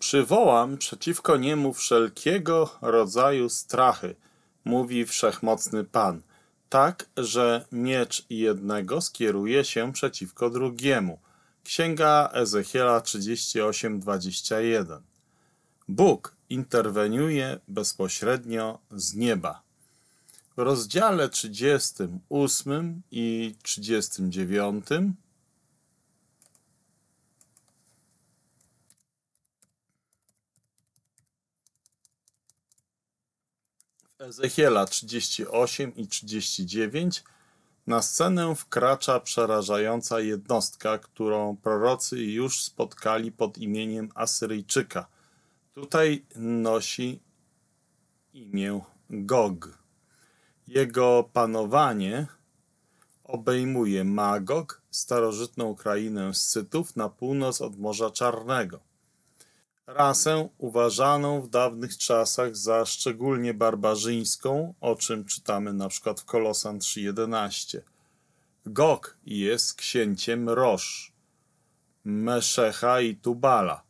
Przywołam przeciwko niemu wszelkiego rodzaju strachy, mówi wszechmocny Pan, tak, że miecz jednego skieruje się przeciwko drugiemu. Księga Ezechiela 38:21. Bóg interweniuje bezpośrednio z nieba. W rozdziale 38 i 39 Ezechiela 38 i 39 na scenę wkracza przerażająca jednostka, którą prorocy już spotkali pod imieniem Asyryjczyka. Tutaj nosi imię Gog. Jego panowanie obejmuje Magog, starożytną krainę Scytów na północ od Morza Czarnego rasę uważaną w dawnych czasach za szczególnie barbarzyńską, o czym czytamy np. w Kolosan 3.11. Gog jest księciem Rosz, Meszecha i Tubala,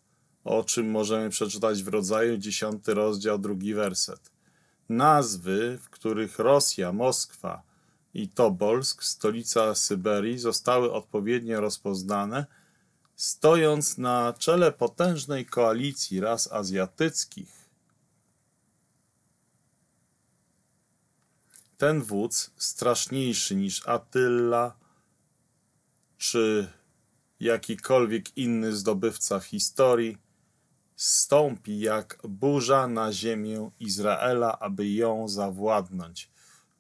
o czym możemy przeczytać w rodzaju 10 rozdział, drugi werset. Nazwy, w których Rosja, Moskwa i Tobolsk, stolica Syberii, zostały odpowiednio rozpoznane – stojąc na czele potężnej koalicji ras azjatyckich, ten wódz, straszniejszy niż Attila czy jakikolwiek inny zdobywca w historii, stąpi jak burza na ziemię Izraela, aby ją zawładnąć.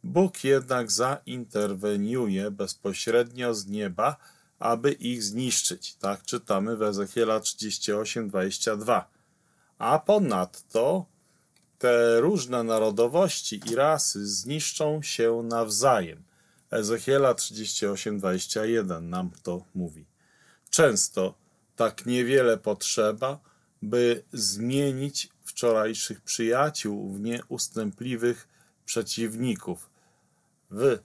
Bóg jednak zainterweniuje bezpośrednio z nieba, aby ich zniszczyć. Tak czytamy w Ezechiela 38:22. A ponadto te różne narodowości i rasy zniszczą się nawzajem. Ezechiela 38:21 nam to mówi. Często tak niewiele potrzeba, by zmienić wczorajszych przyjaciół w nieustępliwych przeciwników. W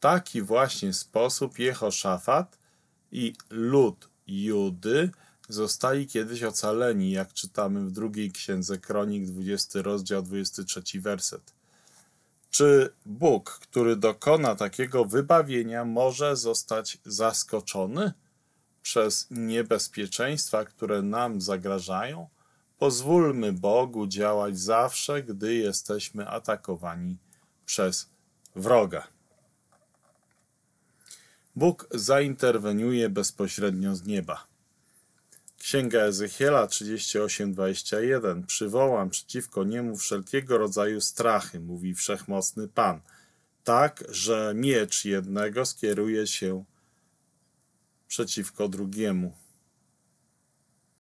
taki właśnie sposób Jehoszafat i lud Judy zostali kiedyś ocaleni, jak czytamy w drugiej księdze Kronik, 20 rozdział, 23 werset. Czy Bóg, który dokona takiego wybawienia, może zostać zaskoczony przez niebezpieczeństwa, które nam zagrażają? Pozwólmy Bogu działać zawsze, gdy jesteśmy atakowani przez wroga. Bóg zainterweniuje bezpośrednio z nieba. Księga Ezechiela 38:21 Przywołam przeciwko niemu wszelkiego rodzaju strachy, mówi wszechmocny Pan, tak, że miecz jednego skieruje się przeciwko drugiemu.